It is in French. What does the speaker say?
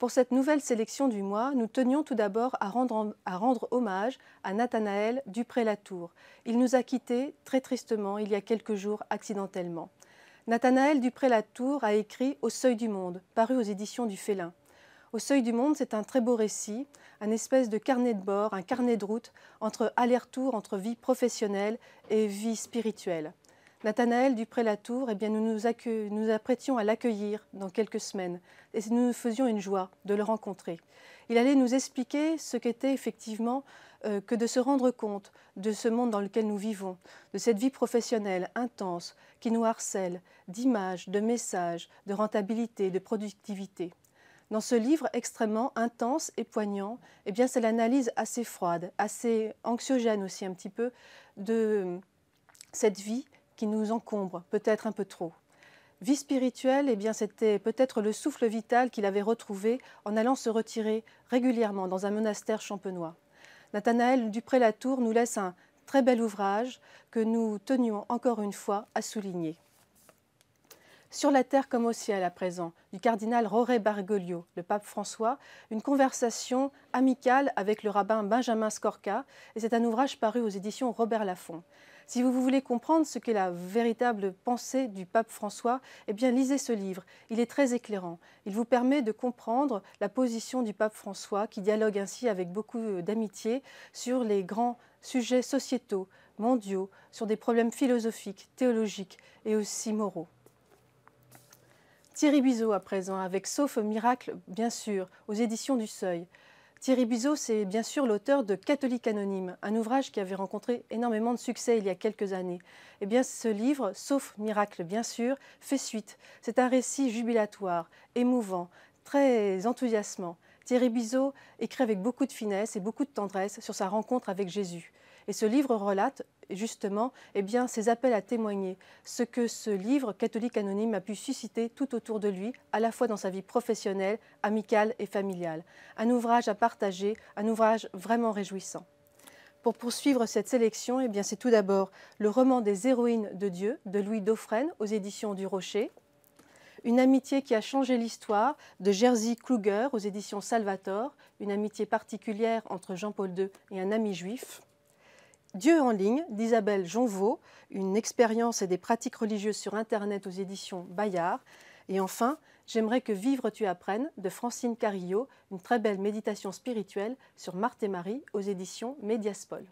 Pour cette nouvelle sélection du mois, nous tenions tout d'abord à rendre, hommage à Nathanaël Dupré-Latour. Il nous a quittés très tristement il y a quelques jours accidentellement. Nathanaël Dupré-Latour a écrit Au seuil du monde, paru aux éditions du Félin. Au seuil du monde, c'est un très beau récit, un espèce de carnet de bord, un carnet de route entre aller-retour entre vie professionnelle et vie spirituelle. Nathanaël Dupré-Latour, eh bien, nous nous, apprêtions à l'accueillir dans quelques semaines et nous nous faisions une joie de le rencontrer. Il allait nous expliquer ce qu'était effectivement euh, que de se rendre compte de ce monde dans lequel nous vivons, de cette vie professionnelle intense qui nous harcèle d'images, de messages, de rentabilité, de productivité. Dans ce livre extrêmement intense et poignant, eh bien, c'est l'analyse assez froide, assez anxiogène aussi un petit peu de cette vie qui nous encombre, peut-être un peu trop. Vie spirituelle, eh bien, c'était peut-être le souffle vital qu'il avait retrouvé en allant se retirer régulièrement dans un monastère champenois. Nathanaël Dupré-Latour nous laisse un très bel ouvrage que nous tenions encore une fois à souligner. Sur la terre comme au ciel à présent, du cardinal Roré Bargoglio, le pape François, une conversation amicale avec le rabbin Benjamin Scorca, et c'est un ouvrage paru aux éditions Robert Laffont. Si vous voulez comprendre ce qu'est la véritable pensée du pape François, eh bien lisez ce livre. Il est très éclairant. Il vous permet de comprendre la position du pape François, qui dialogue ainsi avec beaucoup euh, d'amitié sur les grands sujets sociétaux, mondiaux, sur des problèmes philosophiques, théologiques et aussi moraux. Thierry Bizot, à présent, avec Sauf Miracle, bien sûr, aux éditions du Seuil. Thierry Bizot, c'est bien sûr l'auteur de Catholique Anonyme, un ouvrage qui avait rencontré énormément de succès il y a quelques années. Eh bien, ce livre, Sauf Miracle, bien sûr, fait suite. C'est un récit jubilatoire, émouvant, très enthousiasmant. Thierry Bizot écrit avec beaucoup de finesse et beaucoup de tendresse sur sa rencontre avec Jésus. Et ce livre relate justement eh bien, appels à témoigner, ce que ce livre catholique anonyme a pu susciter tout autour de lui, à la fois dans sa vie professionnelle, amicale et familiale. Un ouvrage à partager, un ouvrage vraiment réjouissant. Pour poursuivre cette sélection, eh bien, c'est tout d'abord le roman des héroïnes de Dieu de Louis Dauphren aux éditions du Rocher. Une amitié qui a changé l'histoire de Jerzy Kluger aux éditions Salvator, une amitié particulière entre Jean-Paul II et un ami juif. Dieu en ligne d'Isabelle Jonvaux, une expérience et des pratiques religieuses sur Internet aux éditions Bayard. Et enfin, J'aimerais que Vivre tu apprennes de Francine Carillo, une très belle méditation spirituelle sur Marthe et Marie aux éditions Médiaspol.